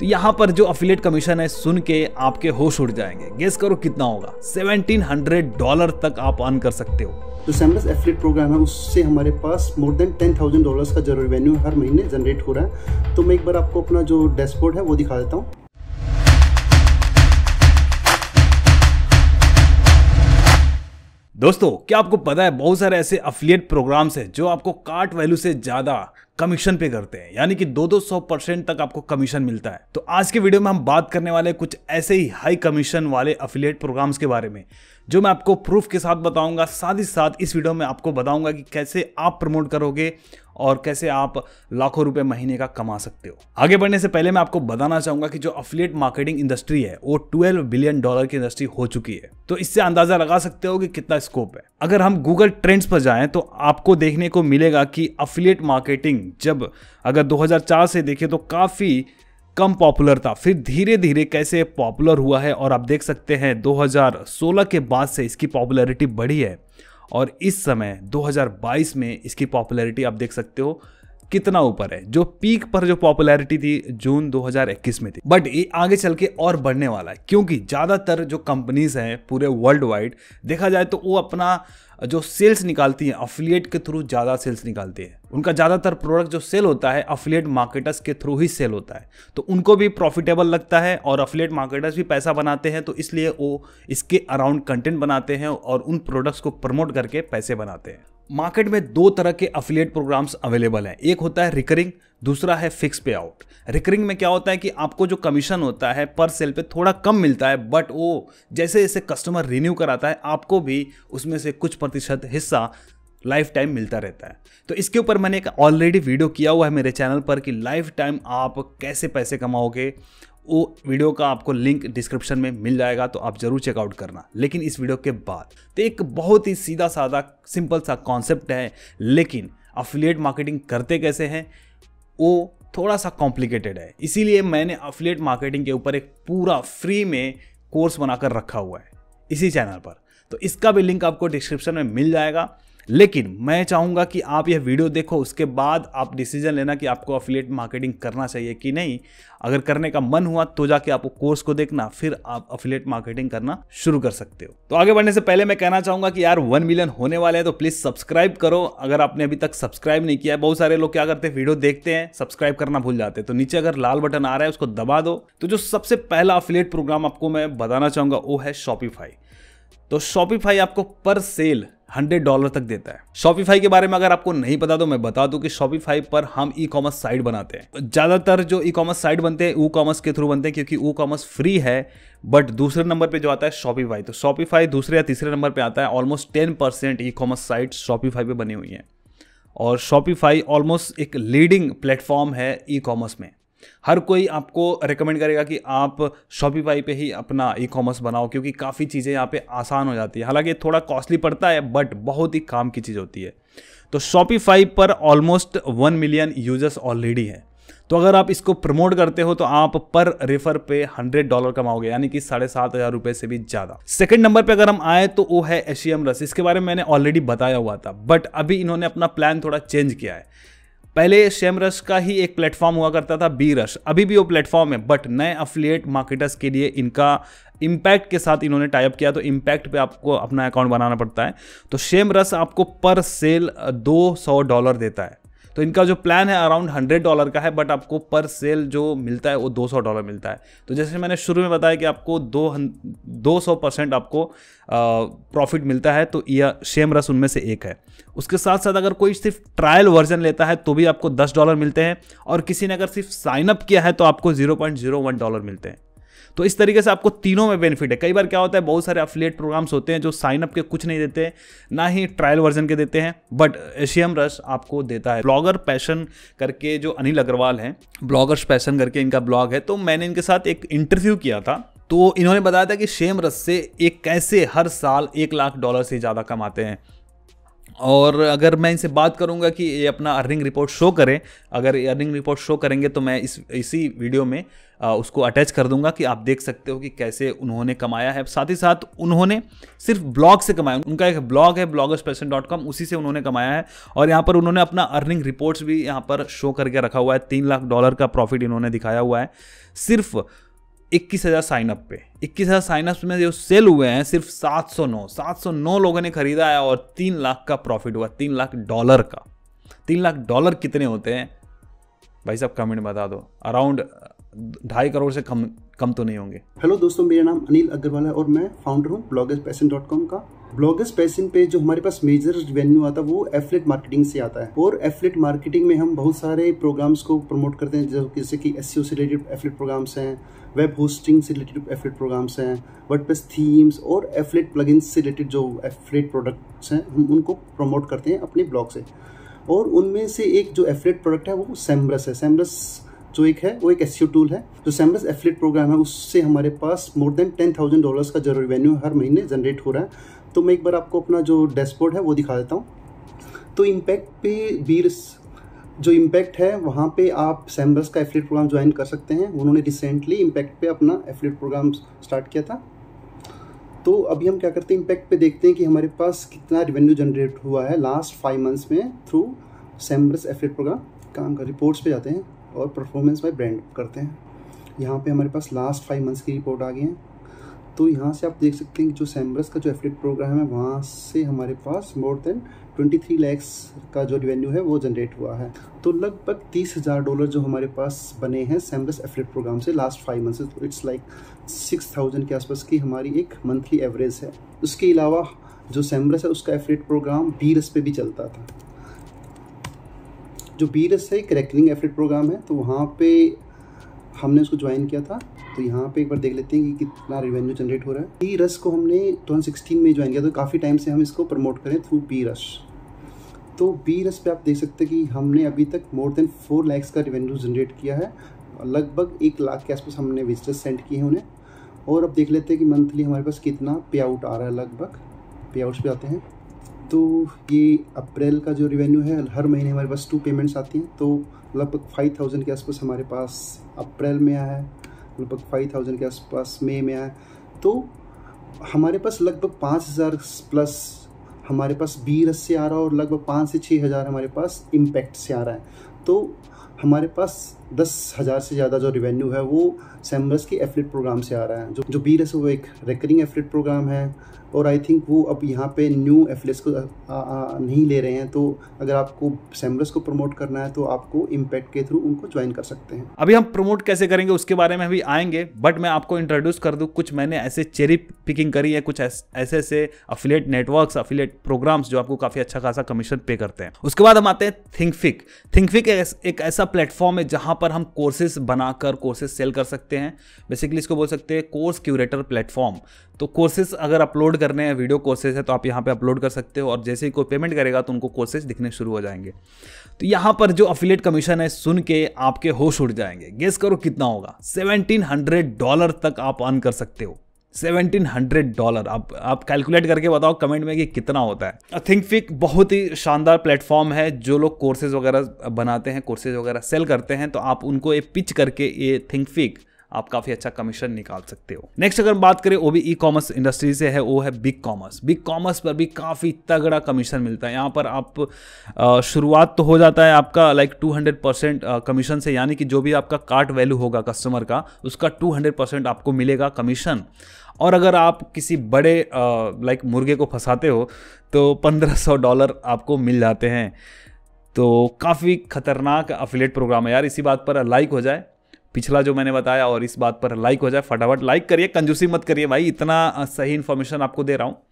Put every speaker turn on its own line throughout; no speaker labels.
तो यहाँ पर जो अफिलेट कमीशन है सुन के आपके होश उड़ जाएंगे गेस करो कितना होगा
1700
डॉलर तक आप अर्न कर सकते हो
जो सैमस एफिलेट प्रोग्राम है उससे हमारे पास more than ten thousand dollar का जो रेवेन्यू हर महीने जनरेट हो रहा है तो मैं एक बार आपको अपना जो डैशबोर्ड है वो दिखा देता हूँ
दोस्तों क्या आपको पता है बहुत सारे ऐसे अफिलियट प्रोग्राम्स हैं जो आपको कार्ट वैल्यू से ज़्यादा कमीशन पे करते हैं यानी कि दो दो सौ परसेंट तक आपको कमीशन मिलता है तो आज के वीडियो में हम बात करने वाले कुछ ऐसे ही हाई कमीशन वाले अफिलियट प्रोग्राम्स के बारे में जो मैं आपको प्रूफ के साथ बताऊंगा साथ ही साथ इस वीडियो में आपको बताऊंगा कि कैसे आप प्रमोट करोगे और कैसे आप लाखों रुपए महीने का कमा सकते हो आगे बढ़ने से पहले मैं आपको बताना चाहूंगा कि जो अफिलियट मार्केटिंग इंडस्ट्री है वो 12 बिलियन डॉलर की इंडस्ट्री हो चुकी है तो इससे अंदाजा लगा सकते हो कि कितना स्कोप है अगर हम गूगल ट्रेंड्स पर जाएं तो आपको देखने को मिलेगा कि अफिलियट मार्केटिंग जब अगर 2004 से देखें तो काफ़ी कम पॉपुलर था फिर धीरे धीरे कैसे पॉपुलर हुआ है और आप देख सकते हैं 2016 के बाद से इसकी पॉपुलैरिटी बढ़ी है और इस समय 2022 में इसकी पॉपुलैरिटी आप देख सकते हो कितना ऊपर है जो पीक पर जो पॉपुलैरिटी थी जून 2021 में थी बट ये आगे चल के और बढ़ने वाला है क्योंकि ज़्यादातर जो कंपनीज हैं पूरे वर्ल्ड वाइड देखा जाए तो वो अपना जो सेल्स निकालती हैं अफिलिएट के थ्रू ज़्यादा सेल्स निकालती है उनका ज़्यादातर प्रोडक्ट जो सेल होता है अफिलिएट मार्केटर्स के थ्रू ही सेल होता है तो उनको भी प्रॉफिटेबल लगता है और अफिलिएट मार्केटर्स भी पैसा बनाते हैं तो इसलिए वो इसके अराउंड कंटेंट बनाते हैं और उन प्रोडक्ट्स को प्रमोट करके पैसे बनाते हैं मार्केट में दो तरह के अफिलिएट प्रोग्राम्स अवेलेबल हैं एक होता है रिकरिंग दूसरा है फिक्स पे आउट रिकरिंग में क्या होता है कि आपको जो कमीशन होता है पर सेल पे थोड़ा कम मिलता है बट वो जैसे जैसे कस्टमर रिन्यू कराता है आपको भी उसमें से कुछ प्रतिशत हिस्सा लाइफ टाइम मिलता रहता है तो इसके ऊपर मैंने एक ऑलरेडी वीडियो किया हुआ है मेरे चैनल पर कि लाइफ टाइम आप कैसे पैसे कमाओगे वो वीडियो का आपको लिंक डिस्क्रिप्शन में मिल जाएगा तो आप ज़रूर चेकआउट करना लेकिन इस वीडियो के बाद तो एक बहुत ही सीधा साधा सिंपल सा कॉन्सेप्ट है लेकिन अफिलिएट मार्केटिंग करते कैसे हैं वो थोड़ा सा कॉम्प्लिकेटेड है इसीलिए मैंने अफिलिएट मार्केटिंग के ऊपर एक पूरा फ्री में कोर्स बनाकर रखा हुआ है इसी चैनल पर तो इसका भी लिंक आपको डिस्क्रिप्शन में मिल जाएगा लेकिन मैं चाहूँगा कि आप यह वीडियो देखो उसके बाद आप डिसीजन लेना कि आपको अफिलेट मार्केटिंग करना चाहिए कि नहीं अगर करने का मन हुआ तो जाके आपको कोर्स को देखना फिर आप अफिलेट मार्केटिंग करना शुरू कर सकते हो तो आगे बढ़ने से पहले मैं कहना चाहूँगा कि यार वन मिलियन होने वाले हैं तो प्लीज़ सब्सक्राइब करो अगर आपने अभी तक सब्सक्राइब नहीं किया है बहुत सारे लोग क्या करते हैं वीडियो देखते हैं सब्सक्राइब करना भूल जाते हैं तो नीचे अगर लाल बटन आ रहा है उसको दबा दो तो जो सबसे पहला अफिलेट प्रोग्राम आपको मैं बताना चाहूँगा वो है शॉपीफाई तो शॉपिफाई आपको पर सेल हंड्रेड डॉलर तक देता है शॉपिफाई के बारे में अगर आपको नहीं पता तो मैं बता दूं कि शॉपिफाई पर हम ई कॉमर्स साइट बनाते हैं ज़्यादातर जो ई कॉमर्स साइट बनते हैं ई कॉमर्स के थ्रू बनते हैं क्योंकि ई कॉमर्स फ्री है बट दूसरे नंबर पे जो आता है शॉपिफाई तो शॉपिफाई दूसरे या तीसरे नंबर पर आता है almost ten percent e commerce site Shopify पर बनी हुई है और शॉपिफाई ऑलमोस्ट एक लीडिंग प्लेटफॉर्म है ई कॉमर्स में हर कोई आपको रिकमेंड करेगा कि आप शॉपिफाई पे ही अपना ई कॉमर्स बनाओ क्योंकि काफ़ी चीज़ें यहाँ पे आसान हो जाती है हालांकि थोड़ा कॉस्टली पड़ता है बट बहुत ही काम की चीज़ होती है तो शॉपिफाई पर almost one million users already हैं तो अगर आप इसको प्रमोट करते हो तो आप पर रेफर पे हंड्रेड डॉलर कमाओगे यानी कि साढ़े सात हजार रुपए से भी ज्यादा सेकंड नंबर पे अगर हम आए तो वो है एशियम रस इसके बारे में मैंने ऑलरेडी बताया हुआ था बट अभी इन्होंने अपना प्लान थोड़ा चेंज किया है पहले सेमरस का ही एक प्लेटफॉर्म हुआ करता था बी रस अभी भी वो प्लेटफॉर्म है बट नए अफिलिएट मार्केटर्स के लिए इनका इम्पैक्ट के साथ इन्होंने टाइप किया तो इम्पैक्ट पे आपको अपना अकाउंट बनाना पड़ता है तो सेम रस आपको पर सेल दो सौ डॉलर देता है तो इनका जो प्लान है अराउंड हंड्रेड डॉलर का है बट आपको पर सेल जो मिलता है वो दो सौ डॉलर मिलता है तो जैसे मैंने शुरू में बताया कि आपको दो दो सौ परसेंट आपको प्रॉफिट मिलता है तो यह शेम रस उनमें से एक है उसके साथ साथ अगर कोई सिर्फ ट्रायल वर्जन लेता है तो भी आपको दस डॉलर मिलते हैं और किसी ने अगर सिर्फ साइनअप किया है तो आपको zero point zero one dollar मिलते हैं तो इस तरीके से आपको तीनों में बेनिफिट है कई बार क्या होता है बहुत सारे अफिलेट प्रोग्राम्स होते हैं जो साइन अप के कुछ नहीं देते ना ही ट्रायल वर्जन के देते हैं बट एशियम रस आपको देता है ब्लॉगर पैशन करके जो अनिल अग्रवाल हैं ब्लॉगर्स पैशन करके इनका ब्लॉग है तो मैंने इनके साथ एक इंटरव्यू किया था तो इन्होंने बताया था कि शेम रस से एक कैसे हर साल एक लाख डॉलर से ज़्यादा कमाते हैं और अगर मैं इनसे बात करूंगा कि ये अपना अर्निंग रिपोर्ट शो करें अगर अर्निंग रिपोर्ट शो करेंगे तो मैं इस इसी वीडियो में आ, उसको अटैच कर दूंगा कि आप देख सकते हो कि कैसे उन्होंने कमाया है साथ ही साथ उन्होंने सिर्फ ब्लॉग से कमाया उनका एक ब्लॉग है ब्लॉगर्स पर्सन डॉट कॉम उसी से उन्होंने कमाया है और यहाँ पर उन्होंने अपना अर्निंग रिपोर्ट्स भी यहाँ पर शो करके रखा हुआ है तीन लाख डॉलर का प्रॉफिट इन्होंने दिखाया हुआ है सिर्फ इक्कीस हज़ार साइनअप पे इक्कीस हज़ार साइनअप में जो सेल हुए हैं सिर्फ सात सौ नौ सात सौ नौ लोगों ने खरीदा है और तीन लाख का प्रॉफिट हुआ तीन लाख डॉलर का तीन लाख डॉलर कितने होते हैं भाई साहब कमेंट बता दो अराउंड ढाई करोड़ से कम कम तो नहीं होंगे
हेलो दोस्तों मेरा नाम अनिल अग्रवाल है और मैं फाउंडर हूँ ब्लॉगर्स पैसन डॉट कॉम का ब्लॉगर्स पैसन पे जो हमारे पास मेजर रेवेन्यू आता है वो एफलेट मार्केटिंग से आता है और एफलेट मार्केटिंग में हम बहुत सारे प्रोग्राम्स को प्रमोट करते हैं जैसे कि एस e से रिलेटेड एफलेट प्रोग्राम्स हैं वेब होस्टिंग से रिलेटेड एफलेट प्रोग्राम्स हैं वर्डप्रेस थीम्स और एफलेट प्लगइन्स से रिलेटेड जो एफलेट प्रोडक्ट्स हैं हम उनको प्रमोट करते हैं अपने ब्लॉग से और उनमें से एक जो एफलेट प्रोडक्ट है वो सैमब्रस है सैमब्रस जो एक है वो एक एस टूल e है जो सैमरस एफलेट प्रोग्राम है उससे हमारे पास more than ten thousand dollars का जो रेवेन्यू हर महीने जनरेट हो रहा है तो मैं एक बार आपको अपना जो डैशबोर्ड है वो दिखा देता हूँ तो इम्पैक्ट पे बीर जो इम्पैक्ट है वहाँ पे आप सैम्बर्स का एफिलेट प्रोग्राम ज्वाइन कर सकते हैं उन्होंने रिसेंटली इम्पैक्ट पे अपना एफिलेट प्रोग्राम स्टार्ट किया था तो अभी हम क्या करते हैं इम्पैक्ट पे देखते हैं कि हमारे पास कितना रेवेन्यू जनरेट हुआ है लास्ट फाइव मंथ्स में थ्रू सैम्बर्स एफिलेट प्रोग्राम काम कर रिपोर्ट्स पे जाते हैं और परफॉर्मेंस बाई ब्रांड करते हैं यहाँ पर हमारे पास लास्ट फाइव मंथ्स की रिपोर्ट आ गई है तो यहाँ से आप देख सकते हैं कि जो सैम्बर्स का जो एफिलेट प्रोग्राम है वहाँ से हमारे पास more than twenty three lakhs का जो रेवेन्यू है वो जनरेट हुआ है तो लगभग तीस हज़ार डॉलर जो हमारे पास बने हैं सैमरस एफरेट प्रोग्राम से लास्ट फाइव मंथ से तो इट्स लाइक सिक्स थाउजेंड के आसपास की हमारी एक मंथली एवरेज है उसके अलावा जो सैमरस है उसका एफरेट प्रोग्राम बीरस पे भी चलता था जो बीरस है एक रेकरिंग एफरेट प्रोग्राम है तो वहाँ पर हमने उसको ज्वाइन किया था तो यहाँ पे एक बार देख लेते हैं कि कितना रिवेन्यू जनरेट हो रहा है पी रस को हमने 2016 में ज्वाइन किया तो काफ़ी टाइम से हम इसको प्रमोट करें थ्रू पी रश तो बी रस पे आप देख सकते हैं कि हमने अभी तक मोर देन फोर लैक्स का रेवेन्यू जनरेट किया है लगभग एक लाख के आसपास हमने विजिटर्स सेंड किए हैं उन्हें और अब देख लेते हैं कि मंथली हमारे पास कितना पे आउट आ रहा है लगभग पे आउट्स भी आते हैं तो ये अप्रैल का जो रेवेन्यू है हर महीने हमारे पास टू पेमेंट्स आती हैं तो लगभग फाइव थाउजेंड के आसपास हमारे पास अप्रैल में आया है लगभग फाइव थाउजेंड के आसपास मई में आया है तो हमारे पास लगभग पाँच हज़ार प्लस हमारे पास बी रस से आ रहा है और लगभग पाँच से छः हज़ार हमारे पास इम्पैक्ट से आ रहा है तो हमारे पास दस हज़ार से ज़्यादा जो रिवेन्यू है वो सैमरस के एफलेट प्रोग्राम से आ रहा है जो जो बी रस वो एक रिकरिंग एफलेट प्रोग्राम है और आई थिंक वो अब यहाँ पे न्यू एफलेट्स को आ, आ, नहीं ले रहे हैं तो अगर आपको सैमरस को प्रमोट करना है तो आपको इम्पैक्ट के थ्रू उनको ज्वाइन कर सकते हैं
अभी हम प्रमोट कैसे करेंगे उसके बारे में अभी आएंगे बट मैं आपको इंट्रोड्यूस कर दूँ कुछ मैंने ऐसे चेरी पिकिंग करी है कुछ ऐसे ऐसे अफिलेट नेटवर्क अफिलेट प्रोग्राम्स जो आपको काफ़ी अच्छा खासा कमीशन पे करते हैं उसके बाद हम आते हैं थिंकफिक थिंकफिक एक ऐसा प्लेटफॉर्म है जहाँ पर हम कोर्सेज बनाकर कोर्सेज सेल कर सकते हैं बेसिकली इसको बोल सकते हैं कोर्स क्यूरेटर प्लेटफॉर्म तो कोर्सेज अगर अपलोड करने हैं वीडियो कोर्सेज है तो आप यहाँ पे अपलोड कर सकते हो और जैसे ही कोई पेमेंट करेगा तो उनको कोर्सेज दिखने शुरू हो जाएंगे तो यहाँ पर जो अफिलेट कमीशन है सुन के आपके होश उड़ जाएंगे गेस करो कितना होगा सेवनटीन डॉलर तक आप अर्न कर सकते हो सेवनटीन हंड्रेड डॉलर आप आप कैलकुलेट करके बताओ कमेंट में कि कितना होता है थिंकफिक बहुत ही शानदार प्लेटफॉर्म है जो लोग कोर्सेज वगैरह बनाते हैं कोर्सेज वगैरह सेल करते हैं तो आप उनको ये पिच करके ये थिंकफिक आप काफ़ी अच्छा कमीशन निकाल सकते हो नेक्स्ट अगर बात करें वो भी ई कॉमर्स इंडस्ट्री से है वो है बिग कॉमर्स बिग कॉमर्स पर भी काफ़ी तगड़ा कमीशन मिलता है यहाँ पर आप शुरुआत तो हो जाता है आपका like two hundred percent commission से यानी कि जो भी आपका कार्ट वैल्यू होगा कस्टमर का उसका टू हंड्रेड परसेंट आपको मिलेगा कमीशन और अगर आप किसी बड़े लाइक मुर्गे को फंसाते हो तो पंद्रह सौ डॉलर आपको मिल जाते हैं तो काफ़ी खतरनाक अफिलेट प्रोग्राम है यार इसी बात पर लाइक हो जाए पिछला जो मैंने बताया और इस बात पर लाइक हो जाए फटाफट लाइक करिए कंजूसी मत करिए भाई इतना सही इन्फॉर्मेशन आपको दे रहा हूँ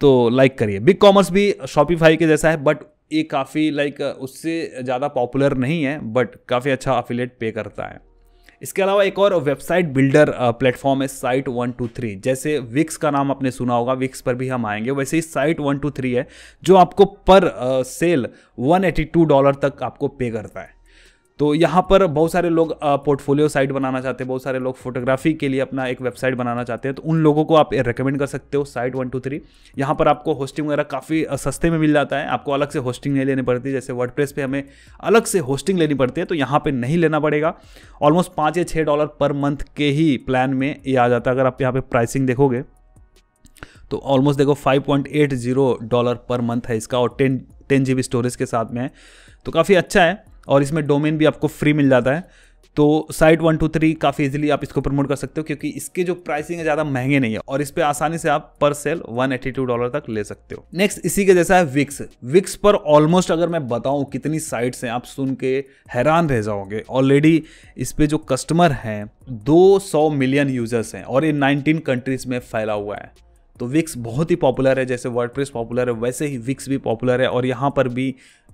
तो लाइक करिए बिग कॉमर्स भी शॉपिफाई के जैसा है बट ये काफ़ी लाइक उससे ज़्यादा पॉपुलर नहीं है बट काफ़ी अच्छा अफिलेट पे करता है इसके अलावा एक और वेबसाइट बिल्डर प्लेटफॉर्म है साइट वन टू थ्री जैसे विक्स का नाम आपने सुना होगा विक्स पर भी हम आएंगे वैसे ही साइट वन टू थ्री है जो आपको per sale one eighty two dollar तक आपको पे करता है तो यहाँ पर बहुत सारे लोग पोर्टफोलियो साइट बनाना चाहते हैं बहुत सारे लोग फोटोग्राफी के लिए अपना एक वेबसाइट बनाना चाहते हैं तो उन लोगों को आप रेकमेंड कर सकते हो साइट वन टू थ्री यहाँ पर आपको होस्टिंग वगैरह काफ़ी सस्ते में मिल जाता है आपको अलग से होस्टिंग नहीं लेनी पड़ती जैसे वर्ड पे हमें अलग से होस्टिंग लेनी पड़ती है तो यहाँ पर नहीं लेना पड़ेगा ऑलमोस्ट पाँच या छः डॉलर पर मंथ के ही प्लान में ये आ जाता है अगर आप यहाँ पर प्राइसिंग देखोगे तो ऑलमोस्ट देखो 5.80 डॉलर पर मंथ है इसका और 10 टेन जी स्टोरेज के साथ में है तो काफ़ी अच्छा है और इसमें डोमेन भी आपको फ्री मिल जाता है तो साइट वन टू थ्री काफ़ी इजीली आप इसको प्रमोट कर सकते हो क्योंकि इसके जो प्राइसिंग है ज़्यादा महंगे नहीं है और इस पर आसानी से आप per sale one eighty two dollar तक ले सकते हो नेक्स्ट इसी के जैसा है विक्स विक्स पर ऑलमोस्ट अगर मैं बताऊँ कितनी साइट्स हैं आप सुन के हैरान रह जाओगे ऑलरेडी इस पर जो कस्टमर हैं दो सौ मिलियन यूजर्स हैं और ये नाइनटीन कंट्रीज में फैला हुआ है तो विक्स बहुत ही पॉपुलर है जैसे वर्ड पॉपुलर है वैसे ही विक्स भी पॉपुलर है और यहाँ पर भी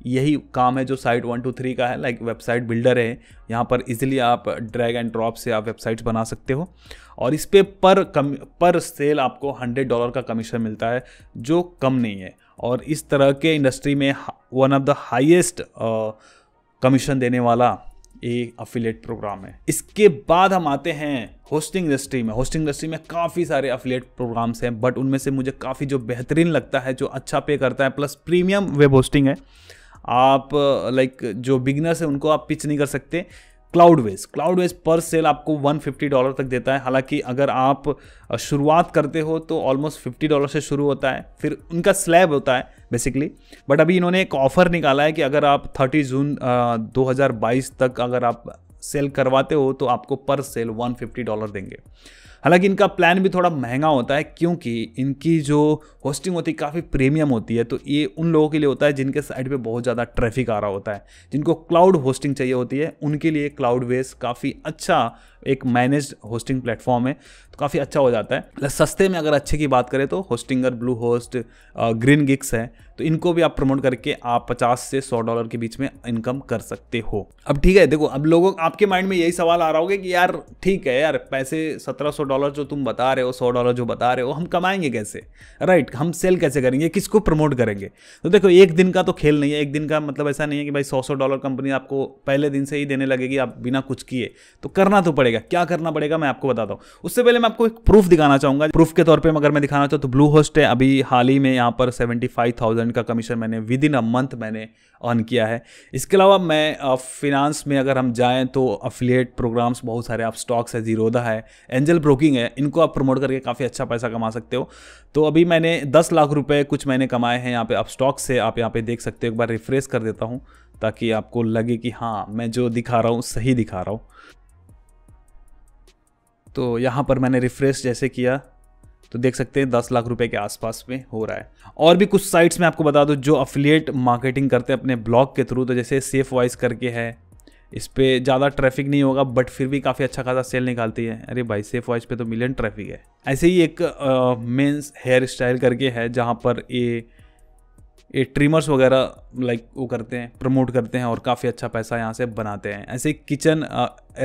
यही काम है जो साइट वन टू थ्री का है लाइक वेबसाइट बिल्डर है यहाँ पर इजीली आप ड्रैग एंड ड्रॉप से आप वेबसाइट्स बना सकते हो और इस पर पर कम पर सेल आपको हंड्रेड डॉलर का कमीशन मिलता है जो कम नहीं है और इस तरह के इंडस्ट्री में one of the highest commission देने वाला ये अफिलेट प्रोग्राम है इसके बाद हम आते हैं होस्टिंग इंडस्ट्री में होस्टिंग इंडस्ट्री में काफ़ी सारे अफिलेट प्रोग्राम्स हैं बट उनमें से मुझे काफ़ी जो बेहतरीन लगता है जो अच्छा पे करता है प्लस प्रीमियम वेब होस्टिंग है आप लाइक जो बिगनर्स हैं उनको आप पिच नहीं कर सकते क्लाउडवेज क्लाउडवेज पर सेल आपको 150 डॉलर तक देता है हालांकि अगर आप शुरुआत करते हो तो ऑलमोस्ट 50 डॉलर से शुरू होता है फिर उनका स्लैब होता है बेसिकली बट अभी इन्होंने एक ऑफ़र निकाला है कि अगर आप 30 जून आ, 2022 तक अगर आप सेल करवाते हो तो आपको पर सेल 150 डॉलर देंगे हालांकि इनका प्लान भी थोड़ा महंगा होता है क्योंकि इनकी जो होस्टिंग होती है काफ़ी प्रीमियम होती है तो ये उन लोगों के लिए होता है जिनके साइड पे बहुत ज़्यादा ट्रैफिक आ रहा होता है जिनको क्लाउड होस्टिंग चाहिए होती है उनके लिए क्लाउड वेस काफ़ी अच्छा एक मैनेज होस्टिंग प्लेटफॉर्म है तो काफ़ी अच्छा हो जाता है प्लस मतलब सस्ते में अगर अच्छे की बात करें तो Hostinger Bluehost GreenGeeks है तो इनको भी आप प्रमोट करके आप 50 से 100 डॉलर के बीच में इनकम कर सकते हो अब ठीक है देखो अब लोगों आपके माइंड में यही सवाल आ रहा होगा कि यार ठीक है यार पैसे 1700 डॉलर जो तुम बता रहे हो 100 डॉलर जो बता रहे हो हम कमाएंगे कैसे राइट हम सेल कैसे करेंगे किसको प्रमोट करेंगे तो देखो एक दिन का तो खेल नहीं है एक दिन का मतलब ऐसा नहीं है कि भाई सौ सौ डॉलर कंपनी आपको पहले दिन से ही देने लगेगी आप बिना कुछ किए तो करना तो पड़ेगा पड़ेगा क्या करना पड़ेगा मैं आपको बताता हूँ उससे पहले मैं आपको एक प्रूफ दिखाना चाहूंगा प्रूफ के तौर पर अगर मैं दिखाना चाहूँ तो ब्लू होस्ट है अभी हाल ही में यहाँ पर सेवेंटी का कमीशन मैंने विद इन अ मंथ मैंने अर्न किया है इसके अलावा मैं फिनांस में अगर हम जाएँ तो अफिलिएट प्रोग्राम्स बहुत सारे आप स्टॉक्स है जीरोदा है एंजल ब्रोकिंग है इनको आप प्रमोट करके काफ़ी अच्छा पैसा कमा सकते हो तो अभी मैंने दस लाख रुपये कुछ मैंने कमाए हैं यहाँ पे आप स्टॉक से आप यहाँ पे देख सकते हो एक बार रिफ्रेश कर देता हूँ ताकि आपको लगे कि हाँ मैं जो दिखा रहा हूँ सही दिखा रहा हूँ तो यहाँ पर मैंने रिफ्रेश जैसे किया तो देख सकते हैं दस लाख रुपए के आसपास में हो रहा है और भी कुछ साइट्स में आपको बता दूँ जो अफिलिएट मार्केटिंग करते हैं अपने ब्लॉग के थ्रू तो जैसे सेफ वॉइस करके है इस पर ज़्यादा ट्रैफिक नहीं होगा बट फिर भी काफ़ी अच्छा खासा सेल निकालती है अरे भाई सेफ वॉइस पे तो मिलियन ट्रैफिक है ऐसे ही एक मेंस हेयर स्टाइल करके है जहाँ पर ये ये ट्रिमर्स वगैरह लाइक वो करते हैं प्रमोट करते हैं और काफ़ी अच्छा पैसा यहाँ से बनाते हैं ऐसे किचन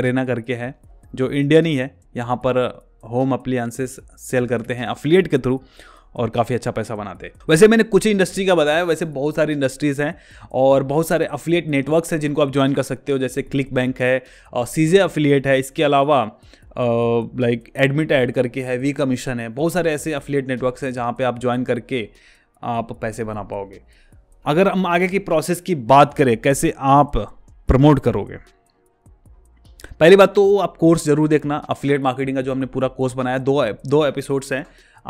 एरेना करके है जो इंडियन ही है यहाँ पर होम अप्लियंसेस सेल करते हैं अफिलिएट के थ्रू और काफ़ी अच्छा पैसा बनाते हैं वैसे मैंने कुछ इंडस्ट्री का बताया वैसे बहुत सारी इंडस्ट्रीज़ हैं और बहुत सारे अफिलिएट नेटवर्क्स हैं जिनको आप ज्वाइन कर सकते हो जैसे क्लिक बैंक है और सीजे अफिलिएट है इसके अलावा लाइक एडमिट ऐड करके है वी कमीशन है बहुत सारे ऐसे अफिलिएट नेटवर्क्स हैं जहाँ पर आप ज्वाइन करके आप पैसे बना पाओगे अगर हम आगे की प्रोसेस की बात करें कैसे आप प्रमोट करोगे पहली बात तो आप कोर्स जरूर देखना अफिलेट मार्केटिंग का जो हमने पूरा कोर्स बनाया दो दो एपिसोड्स हैं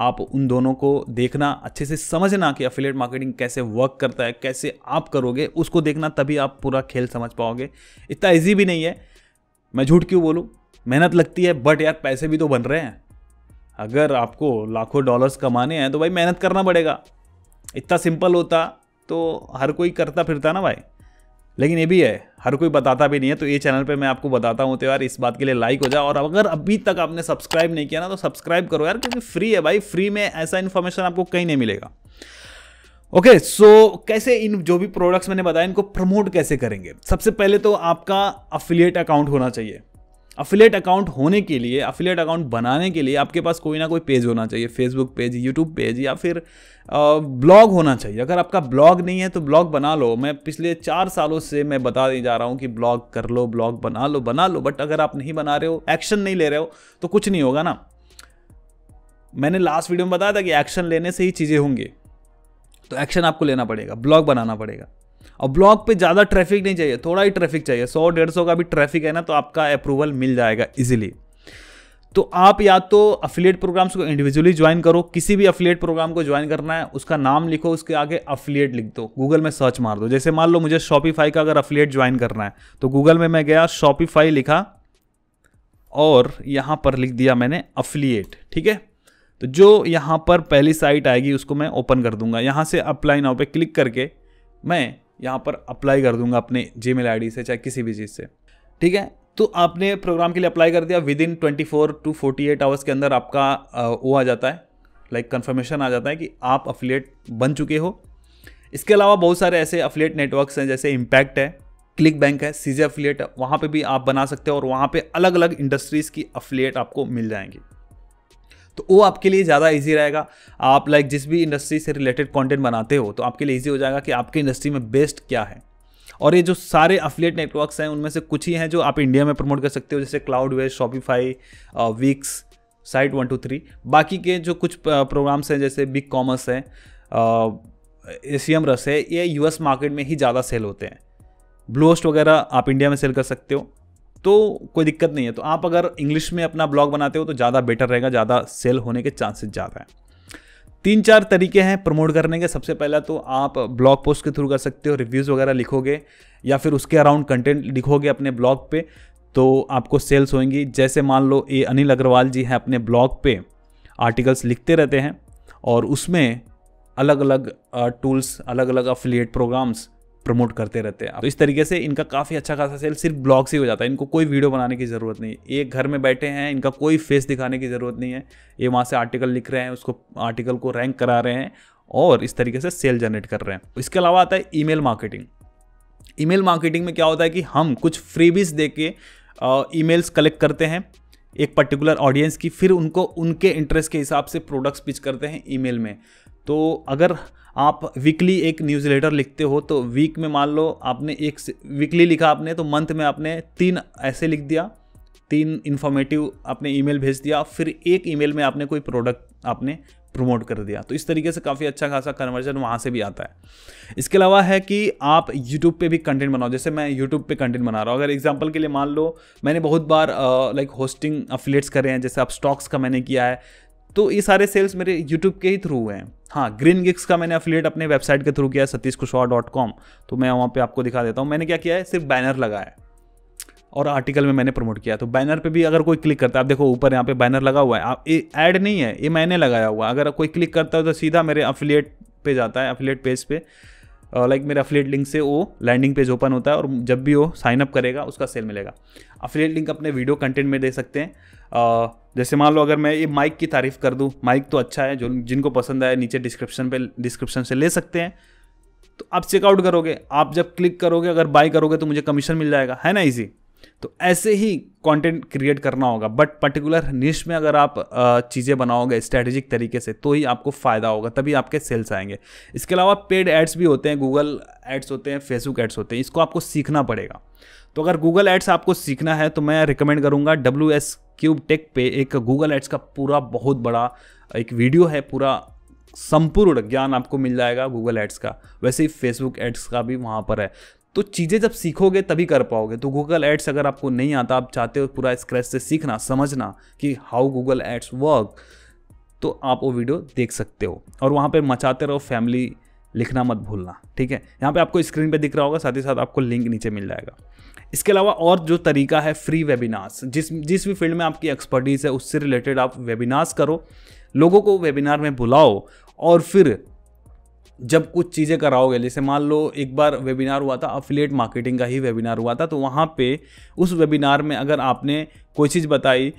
आप उन दोनों को देखना अच्छे से समझना कि अफिलेट मार्केटिंग कैसे वर्क करता है कैसे आप करोगे उसको देखना तभी आप पूरा खेल समझ पाओगे इतना ईजी भी नहीं है मैं झूठ क्यों बोलूँ मेहनत लगती है बट यार पैसे भी तो बन रहे हैं अगर आपको लाखों डॉलर्स कमाने हैं तो भाई मेहनत करना पड़ेगा इतना सिंपल होता तो हर कोई करता फिरता ना भाई लेकिन ये भी है हर कोई बताता भी नहीं है तो ये चैनल पे मैं आपको बताता हूँ तो यार इस बात के लिए लाइक हो जाए और अगर अभी तक आपने सब्सक्राइब नहीं किया ना तो सब्सक्राइब करो यार क्योंकि फ्री है भाई फ्री में ऐसा इन्फॉर्मेशन आपको कहीं नहीं मिलेगा ओके okay, सो so, कैसे इन जो भी प्रोडक्ट्स मैंने बताया इनको प्रमोट कैसे करेंगे सबसे पहले तो आपका अफिलिएट अकाउंट होना चाहिए अफिलेट अकाउंट होने के लिए अफिलेट अकाउंट बनाने के लिए आपके पास कोई ना कोई पेज होना चाहिए फेसबुक पेज यूट्यूब पेज या फिर ब्लॉग होना चाहिए अगर आपका ब्लॉग नहीं है तो ब्लॉग बना लो मैं पिछले चार सालों से मैं बता नहीं जा रहा हूँ कि ब्लॉग कर लो ब्लॉग बना लो बना लो बट अगर आप नहीं बना रहे हो एक्शन नहीं ले रहे हो तो कुछ नहीं होगा ना मैंने लास्ट वीडियो में बताया था कि एक्शन लेने से ही चीज़ें होंगी तो एक्शन आपको लेना पड़ेगा ब्लॉग बनाना पड़ेगा और ब्लॉक पे ज़्यादा ट्रैफिक नहीं चाहिए थोड़ा ही ट्रैफिक चाहिए सौ डेढ़ सौ का भी ट्रैफिक है ना तो आपका अप्रूवल मिल जाएगा इजीली तो आप या तो अफिलिएट प्रोग्राम्स को इंडिविजुअली ज्वाइन करो किसी भी अफिलिएट प्रोग्राम को ज्वाइन करना है उसका नाम लिखो उसके आगे अफिलिएट लिख दो गूगल में सर्च मार दो जैसे मान लो मुझे शॉपीफाई का अगर अफिलिएट ज्वाइन करना है तो गूगल में मैं गया शॉपीफाई लिखा और यहाँ पर लिख दिया मैंने अफिलिएट ठीक है तो जो यहाँ पर पहली साइट आएगी उसको मैं ओपन कर दूंगा यहाँ से अप्लाई नाउ पे क्लिक करके मैं यहाँ पर अप्लाई कर दूंगा अपने जी मेल से चाहे किसी भी चीज़ से ठीक है तो आपने प्रोग्राम के लिए अप्लाई कर दिया within twenty four to forty eight hours के अंदर आपका वो आ जाता है लाइक like कन्फर्मेशन आ जाता है कि आप अफिलेट बन चुके हो इसके अलावा बहुत सारे ऐसे अफिलेट नेटवर्क्स हैं जैसे इम्पैक्ट है क्लिक बैंक है सीजे अफिलेट है वहाँ पर भी आप बना सकते हो और वहाँ पर अलग अलग इंडस्ट्रीज़ की अफिलेट आपको मिल जाएंगी तो वो आपके लिए ज़्यादा ईजी रहेगा आप लाइक जिस भी इंडस्ट्री से रिलेटेड कॉन्टेंट बनाते हो तो आपके लिए ईजी हो जाएगा कि आपकी इंडस्ट्री में बेस्ट क्या है और ये जो सारे अफिलेट नेटवर्क्स हैं उनमें से कुछ ही हैं जो आप इंडिया में प्रमोट कर सकते हो जैसे Cloudways Shopify Wix site one two three बाकी के जो कुछ प्रोग्राम्स uh, हैं जैसे बिग कॉमर्स है एम uh, रस है ये यूएस मार्केट में ही ज़्यादा सेल होते हैं ब्लूस्ट वगैरह आप इंडिया में सेल कर सकते हो तो कोई दिक्कत नहीं है तो आप अगर इंग्लिश में अपना ब्लॉग बनाते हो तो ज़्यादा बेटर रहेगा ज़्यादा सेल होने के चांसेस ज़्यादा हैं तीन चार तरीके हैं प्रमोट करने के सबसे पहला तो आप ब्लॉग पोस्ट के थ्रू कर सकते हो रिव्यूज़ वगैरह लिखोगे या फिर उसके अराउंड कंटेंट लिखोगे अपने ब्लॉग पे तो आपको सेल्स होंगी जैसे मान लो ये अनिल अग्रवाल जी हैं अपने ब्लॉग पे आर्टिकल्स लिखते रहते हैं और उसमें अलग अलग टूल्स अलग अलग अफिलिएट प्रोग्राम्स प्रमोट करते रहते हैं तो इस तरीके से इनका काफ़ी अच्छा खासा सेल सिर्फ ब्लॉग से ही हो जाता है इनको कोई वीडियो बनाने की ज़रूरत नहीं ये घर में बैठे हैं इनका कोई फेस दिखाने की ज़रूरत नहीं है ये वहाँ से आर्टिकल लिख रहे हैं उसको आर्टिकल को रैंक करा रहे हैं और इस तरीके से सेल जनरेट कर रहे हैं इसके अलावा आता है ईमेल मार्केटिंग ईमेल मार्केटिंग में क्या होता है कि हम कुछ फ्रीबीज दे के ईमेल्स कलेक्ट करते हैं एक पर्टिकुलर ऑडियंस की फिर उनको उनके इंटरेस्ट के हिसाब से प्रोडक्ट्स पिच करते हैं ईमेल में तो अगर आप वीकली एक न्यूज़ लेटर लिखते हो तो वीक में मान लो आपने एक वीकली लिखा आपने तो मंथ में आपने तीन ऐसे लिख दिया तीन इन्फॉर्मेटिव आपने ईमेल भेज दिया फिर एक ईमेल में आपने कोई प्रोडक्ट आपने प्रमोट कर दिया तो इस तरीके से काफ़ी अच्छा खासा कन्वर्जन वहाँ से भी आता है इसके अलावा है कि आप यूट्यूब पे भी कंटेंट बनाओ जैसे मैं यूट्यूब पे कंटेंट बना रहा हूँ अगर एग्जांपल के लिए मान लो मैंने बहुत बार लाइक होस्टिंग अफिलेट्स करे हैं जैसे आप स्टॉक्स का मैंने किया है तो ये सारे सेल्स मेरे यूट्यूब के ही थ्रू हुए हैं हाँ ग्रीन गिक्स का मैंने अफिलेट अपने वेबसाइट के थ्रू किया सतीश कुशवाहा डॉट कॉम तो मैं वहाँ पे आपको दिखा देता हूँ मैंने क्या किया है सिर्फ बैनर लगाया है और आर्टिकल में मैंने प्रमोट किया तो बैनर पे भी अगर कोई क्लिक करता है आप देखो ऊपर यहाँ पे बैनर लगा हुआ है आप ये ऐड नहीं है ये मैंने लगाया हुआ अगर कोई क्लिक करता है तो सीधा मेरे अफिलेट पे जाता है अफिलेट पेज पे लाइक मेरे अफिलेट लिंक से वो लैंडिंग पेज ओपन होता है और जब भी वो साइन अप करेगा उसका सेल मिलेगा अफिलेट लिंक अपने वीडियो कंटेंट में दे सकते हैं आ, जैसे मान लो अगर मैं ये माइक की तारीफ कर दूँ माइक तो अच्छा है जो जिनको पसंद आए नीचे डिस्क्रिप्शन पे डिस्क्रिप्शन से ले सकते हैं तो आप चेकआउट करोगे आप जब क्लिक करोगे अगर बाय करोगे तो मुझे कमीशन मिल जाएगा है ना इजी तो ऐसे ही कंटेंट क्रिएट करना होगा बट पर्टिकुलर निश में अगर आप चीज़ें बनाओगे स्ट्रैटेजिक तरीके से तो ही आपको फ़ायदा होगा तभी आपके सेल्स आएंगे इसके अलावा पेड एड्स भी होते हैं गूगल एड्स होते हैं फेसबुक एड्स होते हैं इसको आपको सीखना पड़ेगा तो अगर गूगल एड्स आपको सीखना है तो मैं रिकमेंड करूँगा डब्ल्यू एस क्यूब टेक पे एक गूगल एड्स का पूरा बहुत बड़ा एक वीडियो है पूरा संपूर्ण ज्ञान आपको मिल जाएगा गूगल एड्स का वैसे ही फेसबुक एड्स का भी वहाँ पर है तो चीज़ें जब सीखोगे तभी कर पाओगे तो गूगल एड्स अगर आपको नहीं आता आप चाहते हो पूरा स्क्रैच से सीखना समझना कि हाउ गूगल एड्स वर्क तो आप वो वीडियो देख सकते हो और वहाँ पर मचाते रहो फैमिली लिखना मत भूलना ठीक है यहाँ पे आपको स्क्रीन पे दिख रहा होगा साथ ही साथ आपको लिंक नीचे मिल जाएगा इसके अलावा और जो तरीका है फ्री वेबिनार्स जिस जिस भी फील्ड में आपकी एक्सपर्टीज़ है उससे रिलेटेड आप वेबिनार्स करो लोगों को वेबिनार में बुलाओ और फिर जब कुछ चीज़ें कराओगे जैसे मान लो एक बार वेबिनार हुआ था अफिलेट मार्केटिंग का ही वेबिनार हुआ था तो वहाँ पे उस वेबिनार में अगर आपने कोई चीज़ बताई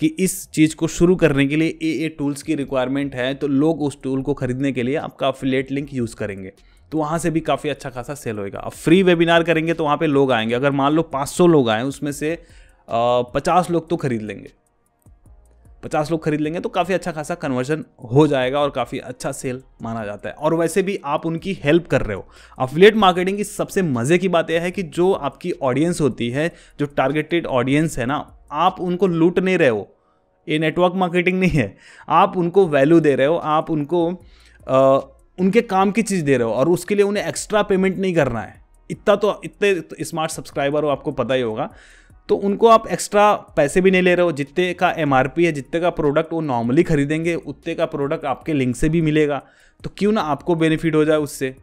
कि इस चीज़ को शुरू करने के लिए ए ए टूल्स की रिक्वायरमेंट है तो लोग उस टूल को ख़रीदने के लिए आपका अफिलेट लिंक यूज़ करेंगे तो वहाँ से भी काफ़ी अच्छा खासा सेल होएगा अब फ्री वेबिनार करेंगे तो वहाँ पे लोग आएंगे अगर मान लो 500 लोग आए उसमें से पचास लोग तो खरीद लेंगे पचास लोग खरीद लेंगे तो काफ़ी अच्छा खासा कन्वर्जन हो जाएगा और काफ़ी अच्छा सेल माना जाता है और वैसे भी आप उनकी हेल्प कर रहे हो अफिलेट मार्केटिंग की सबसे मज़े की बात यह है कि जो आपकी ऑडियंस होती है जो टारगेटेड ऑडियंस है ना आप उनको लूट नहीं रहे हो ये नेटवर्क मार्केटिंग नहीं है आप उनको वैल्यू दे रहे हो आप उनको आ, उनके काम की चीज़ दे रहे हो और उसके लिए उन्हें एक्स्ट्रा पेमेंट नहीं करना है इतना तो इतने तो स्मार्ट सब्सक्राइबर हो आपको पता ही होगा तो उनको आप एक्स्ट्रा पैसे भी नहीं ले रहे हो जितने का एम है जितने का प्रोडक्ट वो नॉर्मली खरीदेंगे उतने का प्रोडक्ट आपके लिंक से भी मिलेगा तो क्यों ना आपको बेनिफिट हो जाए उससे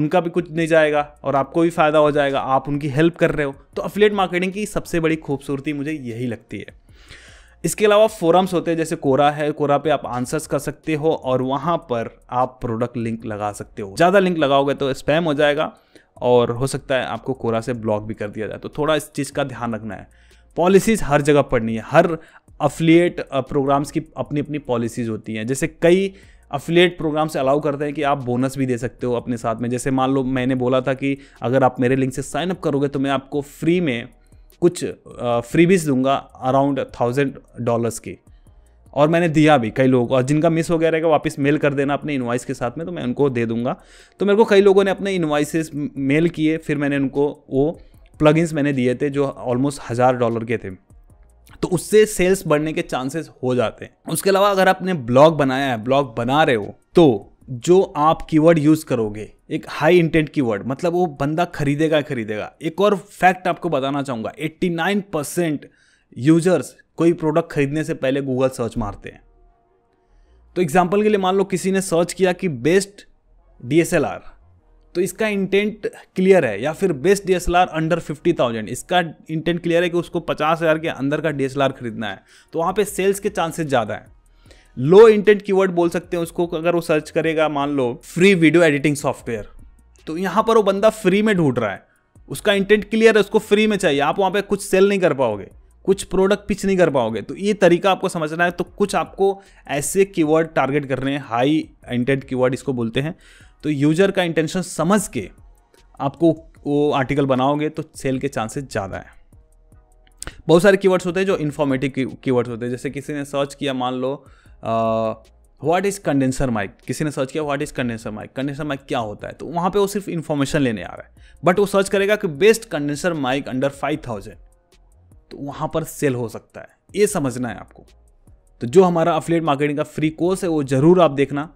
उनका भी कुछ नहीं जाएगा और आपको भी फ़ायदा हो जाएगा आप उनकी हेल्प कर रहे हो तो अफिलेट मार्केटिंग की सबसे बड़ी खूबसूरती मुझे यही लगती है इसके अलावा फोरम्स होते हैं जैसे कोरा है कोरा पे आप आंसर्स कर सकते हो और वहाँ पर आप प्रोडक्ट लिंक लगा सकते हो ज़्यादा लिंक लगाओगे तो स्पैम हो जाएगा और हो सकता है आपको कोरा से ब्लॉक भी कर दिया जाए तो थोड़ा इस चीज़ का ध्यान रखना है पॉलिसीज़ हर जगह पढ़नी है हर अफिलिएट प्रोग्राम्स की अपनी अपनी पॉलिसीज़ होती हैं जैसे कई अफिलिएट प्रोग्राम्स अलाउ करते हैं कि आप बोनस भी दे सकते हो अपने साथ में जैसे मान लो मैंने बोला था कि अगर आप मेरे लिंक से साइन अप करोगे तो मैं आपको फ्री में कुछ फ्रीबीज दूंगा अराउंड थाउजेंड डॉलर्स की और मैंने दिया भी कई लोगों को और जिनका मिस हो गया रहेगा वापस मेल कर देना अपने इन्वाइस के साथ में तो मैं उनको दे दूंगा तो मेरे को कई लोगों ने अपने इन्वाइसेस मेल किए फिर मैंने उनको वो प्लगइन्स मैंने दिए थे जो ऑलमोस्ट हज़ार डॉलर के थे तो उससे सेल्स बढ़ने के चांसेस हो जाते हैं उसके अलावा अगर आपने ब्लॉग बनाया है ब्लॉग बना रहे हो तो जो आप कीवर्ड यूज़ करोगे एक हाई इंटेंट कीवर्ड मतलब वो बंदा खरीदेगा खरीदेगा एक और फैक्ट आपको बताना चाहूँगा 89 परसेंट यूजर्स कोई प्रोडक्ट खरीदने से पहले गूगल सर्च मारते हैं तो एग्जाम्पल के लिए मान लो किसी ने सर्च किया कि बेस्ट डी तो इसका इंटेंट क्लियर है या फिर best D under fifty thousand इसका इंटेंट क्लियर है कि उसको पचास हज़ार के अंदर का डी खरीदना है तो वहाँ पे सेल्स के चांसेस ज़्यादा हैं लो इंटेंट कीवर्ड बोल सकते हैं उसको अगर वो सर्च करेगा मान लो फ्री वीडियो एडिटिंग सॉफ्टवेयर तो यहाँ पर वो बंदा फ्री में ढूंढ रहा है उसका इंटेंट क्लियर है उसको फ्री में चाहिए आप वहाँ पर कुछ सेल नहीं कर पाओगे कुछ प्रोडक्ट पिच नहीं कर पाओगे तो ये तरीका आपको समझना है तो कुछ आपको ऐसे कीवर्ड टारगेट कर रहे हैं हाई इंटेंट कीवर्ड इसको बोलते हैं तो यूजर का इंटेंशन समझ के आपको वो आर्टिकल बनाओगे तो सेल के चांसेस ज़्यादा हैं बहुत सारे कीवर्ड्स होते हैं जो इन्फॉर्मेटिव कीवर्ड्स होते हैं जैसे किसी ने सर्च किया मान लो व्हाट इज़ कंडेंसर माइक किसी ने सर्च किया what is condenser mic condenser mic क्या होता है तो वहाँ पे वो सिर्फ इन्फॉर्मेशन लेने आ रहा है बट वो सर्च करेगा कि best condenser mic under five thousand तो वहाँ पर सेल हो सकता है ये समझना है आपको तो जो हमारा अफिलेट मार्केटिंग का फ्री कोर्स है वो ज़रूर आप देखना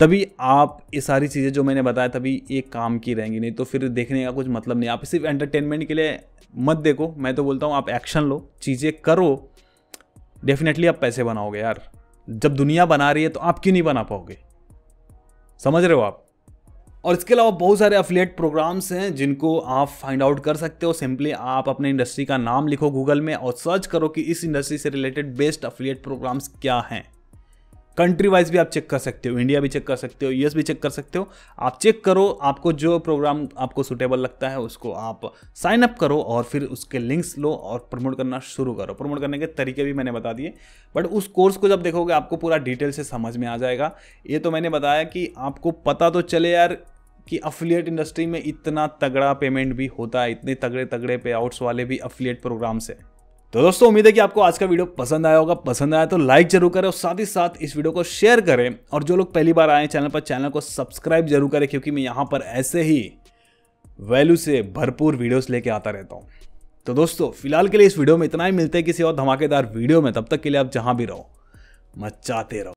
तभी आप ये सारी चीज़ें जो मैंने बताया तभी ये काम की रहेंगी नहीं तो फिर देखने का कुछ मतलब नहीं आप सिर्फ एंटरटेनमेंट के लिए मत देखो मैं तो बोलता हूँ आप एक्शन लो चीज़ें करो डेफिनेटली आप पैसे बनाओगे यार जब दुनिया बना रही है तो आप क्यों नहीं बना पाओगे समझ रहे हो आप और इसके अलावा बहुत सारे अफिलेट प्रोग्राम्स हैं जिनको आप फाइंड आउट कर सकते हो सिंपली आप अपने इंडस्ट्री का नाम लिखो गूगल में और सर्च करो कि इस इंडस्ट्री से रिलेटेड बेस्ट अफिलेट प्रोग्राम्स क्या हैं कंट्री वाइज भी आप चेक कर सकते हो इंडिया भी चेक कर सकते हो यूएस भी चेक कर सकते हो आप चेक करो आपको जो प्रोग्राम आपको सुटेबल लगता है उसको आप साइन अप करो और फिर उसके लिंक्स लो और प्रमोट करना शुरू करो प्रमोट करने के तरीके भी मैंने बता दिए बट उस कोर्स को जब देखोगे आपको पूरा डिटेल से समझ में आ जाएगा ये तो मैंने बताया कि आपको पता तो चले यार कि अफिलियट इंडस्ट्री में इतना तगड़ा पेमेंट भी होता है इतने तगड़े तगड़े पे आउट्स वाले भी अफिलियट प्रोग्राम्स है तो दोस्तों उम्मीद है कि आपको आज का वीडियो पसंद आया होगा पसंद आया तो लाइक जरूर करें और साथ ही साथ इस वीडियो को शेयर करें और जो लोग पहली बार आए चैनल पर चैनल को सब्सक्राइब जरूर करें क्योंकि मैं यहाँ पर ऐसे ही वैल्यू से भरपूर वीडियोस लेके आता रहता हूँ तो दोस्तों फिलहाल के लिए इस वीडियो में इतना ही मिलते हैं किसी और धमाकेदार वीडियो में तब तक के लिए आप जहाँ भी रहो मचाते रहो